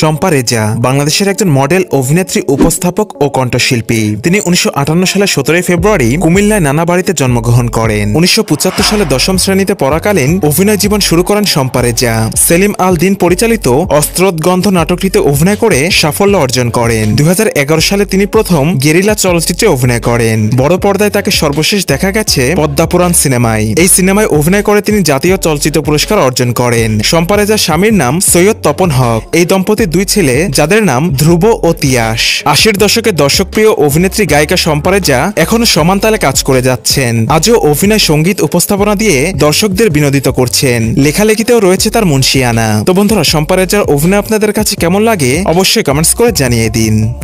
শম্পা রেজা বাংলাদেশের একজন মডেল অভিনেত্রী উপস্থাপক ও কণ্ঠশিল্পী তিনি উনিশশো সালে সতেরোই ফেব্রুয়ারি কুমিল্লায় নানা বাড়িতে জন্মগ্রহণ করেন উনিশশো সালে দশম শ্রেণীতে পড়াকালীন অভিনয় জীবন শুরু করেন শম্পা রেজা সেলিম আল দিন পরিচালিত অস্ত্রোদ্গন্ধ নাটকটিতে অভিনয় করে সাফল্য অর্জন করেন দুই সালে তিনি প্রথম গেরিলা চলচ্চিত্রে অভিনয় করেন বড় পর্দায় তাকে সর্বশেষ দেখা গেছে পদ্মাপুরাণ সিনেমায় এই সিনেমায় অভিনয় করে তিনি জাতীয় চলচ্চিত্র পুরস্কার অর্জন করেন শম্পা রেজার স্বামীর নাম সৈয়দ তপন হক এই দম্প দম্পতি দুই ছেলে যাদের নাম ধ্রুব ও তিয়াস আশির দশকে দর্শকপ্রিয় অভিনেত্রী গায়িকা সম্পারেজা এখনও এখনো সমান তালে কাজ করে যাচ্ছেন আজও অভিনয় সঙ্গীত উপস্থাপনা দিয়ে দর্শকদের বিনোদিত করছেন লেখালেখিতেও রয়েছে তার মুন্সিয়ানা তো বন্ধুরা শম্পা অভিনয় আপনাদের কাছে কেমন লাগে অবশ্যই কমেন্টস করে জানিয়ে দিন